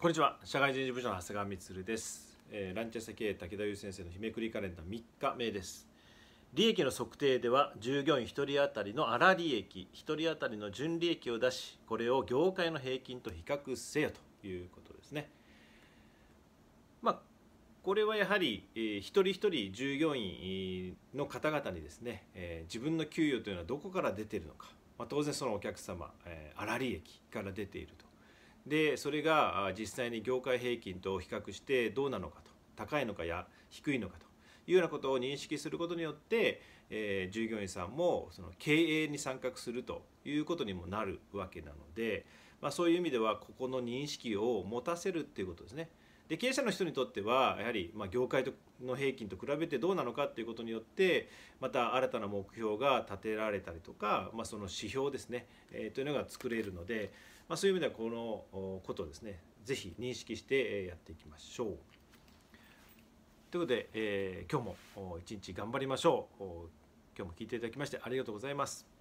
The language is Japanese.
こんにちは社会人事務所の長谷川充です、えー、ランチェス経営武田優先生の日めくりカレンダー3日目です利益の測定では従業員1人当たりの粗利益1人当たりの純利益を出しこれを業界の平均と比較せよということですねまあこれはやはり、えー、一人一人従業員の方々にですね、えー、自分の給与というのはどこから出ているのか、まあ、当然そのお客様、えー、粗利益から出ているとでそれが実際に業界平均と比較してどうなのかと高いのかや低いのかというようなことを認識することによって、えー、従業員さんもその経営に参画するということにもなるわけなので、まあ、そういう意味ではここの認識を持たせるっていうことですね。で経営者の人にとってはやはりま業界の平均と比べてどうなのかっていうことによってまた新たな目標が立てられたりとか、まあ、その指標ですね、えー、というのが作れるので、まあ、そういう意味ではこのことをですね是非認識してやっていきましょう。ということで、えー、今日も一日頑張りましょう。今日も聞いていただきましてありがとうございます。